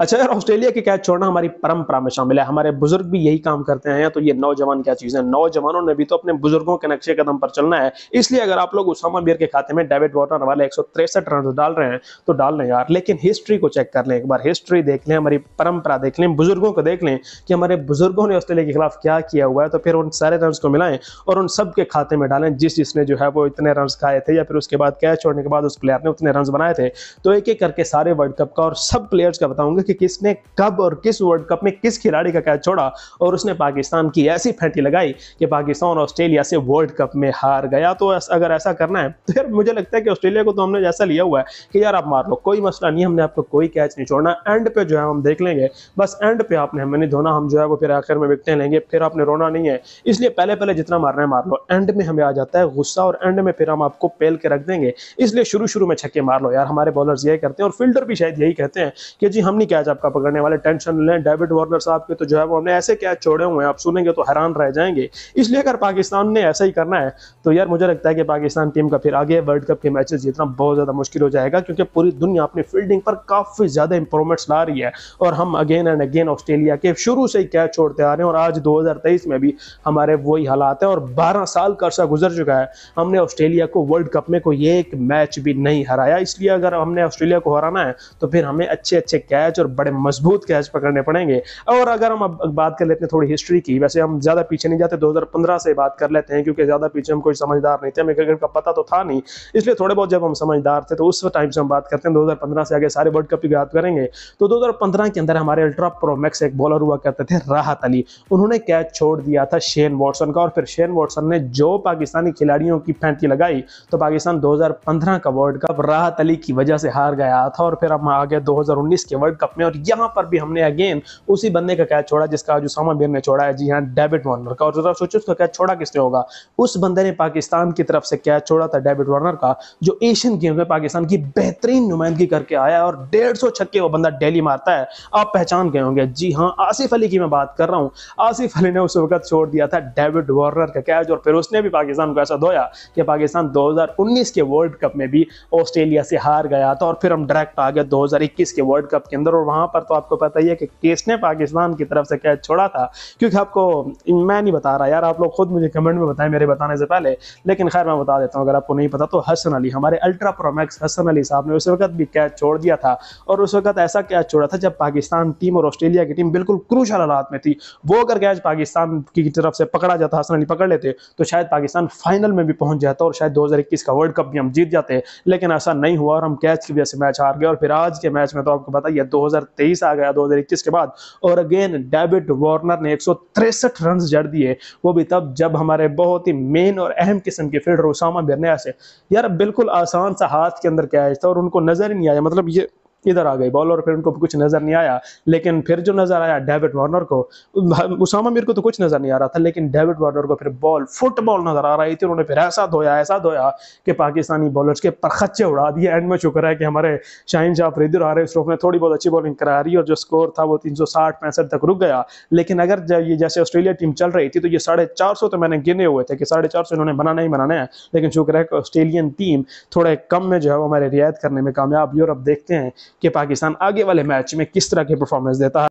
अच्छा यार ऑस्ट्रेलिया के कैच छोड़ना हमारी परंपरा में शामिल है हमारे बुजुर्ग भी यही काम करते हैं तो ये नौजवान क्या चीज़ है नौजवानों ने भी तो अपने बुजुर्गों के नक्शे कदम पर चलना है इसलिए अगर आप लोग उसामा बियर के खाते में डेविड वॉटर वाले एक रन डाल रहे हैं तो डाल लें यार लेकिन हिस्ट्री को चेक कर लें एक बार हिस्ट्री देख लें हमारी परंपरा देख लें बुजुर्गों को देख लें कि हमारे बुजुर्गों ने ऑस्ट्रेलिया के खिलाफ क्या किया हुआ है तो फिर उन सारे रन को मिलाएं और उन सबके खाते में डालें जिस जिसने जो है वो इतने रन खाए थे या फिर उसके बाद कैच छोड़ने के बाद उस प्लेयर ने उतने रन बनाए थे तो एक एक करके सारे वर्ल्ड कप का और सब प्लेयर्स का बताऊंगे कि किसने कब और किस वर्ल्ड कप में किस खिलाड़ी का कैच छोड़ा और उसने पाकिस्तान की ऐसी फैंटी लगाई कि पाकिस्तान ऑस्ट्रेलिया से वर्ल्ड कप में हार गया तो अगर ऐसा करना है तो यार मुझे लगता है कि ऑस्ट्रेलिया को तो हमने जैसा लिया हुआ है कि यार आप मार लो कोई मसला नहीं हमने आपको कोई कैच नहीं छोड़ना एंड पे जो है हम देख लेंगे बस एंड पे आपने हमें नहीं धोना हम जो है वो फिर आखिर में विकटें लेंगे फिर आपने रोना नहीं है इसलिए पहले पहले जितना मारना है मार लो एंड में हमें आ जाता है गुस्सा और एंड में फिर हम आपको पेल के रख देंगे इसलिए शुरू शुरू में छक्के मार लो यार हमारे बॉलर यही करते हैं और फील्डर भी शायद यही कहते हैं कि जी हम नहीं कैच आपका पकड़ने वाले टेंशन लें डेविड वार्नर साहब के तो जो है वो हमने ऐसे कैच छोड़े हुए हैं आप सुनेंगे तो हैरान रह जाएंगे इसलिए अगर पाकिस्तान ने ऐसा ही करना है तो यार मुझे लगता है कि पाकिस्तान टीम का फिर आगे वर्ल्ड कप के मैचेस जीतना बहुत ज़्यादा मुश्किल हो जाएगा क्योंकि पूरी दुनिया अपनी फील्डिंग पर काफ़ी ज़्यादा इंप्रूवमेंट्स ला रही है और हम अगेन एंड अगेन ऑस्ट्रेलिया के शुरू से ही कैच छोड़ते आ रहे हैं और आज दो में भी हमारे वही हालात है और बारह साल का अर्सा गुजर चुका है हमने ऑस्ट्रेलिया को वर्ल्ड कप में कोई एक मैच भी नहीं हराया इसलिए अगर हमने ऑस्ट्रेलिया को हराना है तो फिर हमें अच्छे अच्छे कैच और बड़े मजबूत कैच पकड़ने पड़ेंगे और अगर हम अब बात कर लेते हैं थोड़ी हिस्ट्री की वैसे हम ज़्यादा पीछे नहीं जाते 2015 से बात कर लेते हैं क्योंकि ज़्यादा पीछे हम कोई समझदार नहीं थे हमें क्रिकेट का पता तो था नहीं इसलिए थोड़े बहुत जब हम समझदार थे तो उस टाइम से हम बात करते हैं दो से आगे सारे वर्ल्ड कप की बात करेंगे तो दो के अंदर हमारे अल्ट्रा प्रोमैक्स एक बॉलर हुआ करते थे राहत अली उन्होंने कैच छोड़ दिया था शेन वॉटसन का और फिर शेन वॉटसन ने जो पाकिस्तानी खिलाड़ियों की फैंती लगाई तो पाकिस्तान 2015 का वर्ल्ड कप राहत अली की वजह से हार गया था और फिर हम आगे 2019 के वर्ल्ड कप में और यहाँ पर भी हमने अगेन उसी बंदे का कैच छोड़ा जिसका जो सामा बिर ने छोड़ा है जी हाँ डेविड वार्नर का और जो सोचो उसका कैच छोड़ा किसने होगा उस बंदे ने पाकिस्तान की तरफ से कैच छोड़ा था डेविड वार्नर का जो एशियन गेम में पाकिस्तान की बेहतरीन नुमाइंदगी करके आया और डेढ़ सौ छक्के वो बंदा डेली मारता है आप पहचान गए होंगे जी हाँ आसिफ अली की मैं बात कर रहा हूँ आसिफ अली ने उस वक्त छोड़ दिया था डेविड वार्नर का कैच और फिर उसने भी पाकिस्तान को ऐसा धोया कि पाकिस्तान दो के वर्ल्ड कप में भी ऑस्ट्रेलिया से हार गया था और फिर हम डायरेक्ट आ गए 2021 के वर्ल्ड कप के अंदर और वहाँ पर तो आपको पता ही है कि किस ने पाकिस्तान की तरफ से कैच छोड़ा था क्योंकि आपको मैं नहीं बता रहा यार आप लोग खुद मुझे कमेंट में बताएं मेरे बताने से पहले लेकिन खैर मैं बता देता हूँ अगर आपको नहीं पता तो हसन अली हमारे अल्ट्रा प्रोमैक्स हसन अली साहब ने उस वक्त भी कैच छोड़ दिया था और उस वक्त ऐसा कैच छोड़ा था जब पाकिस्तान टीम और ऑस्ट्रेलिया की टीम बिल्कुल क्रूशल हालात में थी वो अगर कैच पाकिस्तान की तरफ से पकड़ा जाता हसन अली पकड़ लेते तो शायद पाकिस्तान फाइनल में भी पहुंच जाता और शायद दो का वर्ल्ड कप भी हम जीत जाते लेकिन ऐसा नहीं हुआ और हम कैच की वजह से मैच हार गए और फिर आज के मैच में तो आपको पता ही दो 2023 आ गया 2021 के बाद और अगेन डेविड वार्नर ने एक रन जड़ दिए वो भी तब जब हमारे बहुत ही मेन और अहम किस्म के फील्डर उसामा बिरनिया से यार बिल्कुल आसान सा हाथ के अंदर कैच था और उनको नजर ही नहीं आया मतलब ये इधर आ गई बॉलर फिर उनको कुछ नजर नहीं आया लेकिन फिर जो नजर आया डेविड वार्नर को उसामा मीर को तो कुछ नजर नहीं आ रहा था लेकिन डेविड वार्नर को फिर बॉल फुटबॉल नजर आ रही थी उन्होंने फिर ऐसा धोया ऐसा धोया कि पाकिस्तानी बॉलर के परखच्चे उड़ा दिए एंड में शुक्र है कि हमारे शाहिन शाह आ रहे आरिफ श्रोफ ने थोड़ी बहुत अच्छी बॉलिंग करा रही और जो स्कोर था वो तीन सौ साठ पैंसठ तक रुक गया लेकिन अगर ये जैसे ऑस्ट्रेलिया टीम चल रही थी तो ये साढ़े चार सौ तो मैंने गिने हुए थे कि साढ़े चार सौ इन्होंने बनाना ही बनाना है लेकिन शुक्र है कि ऑस्ट्रेलियन टीम थोड़े कम में जो है वो हमारे रियायत करने में कामयाब हुई और अब देखते हैं कि पाकिस्तान आगे वाले मैच में किस तरह के परफॉर्मेंस देता है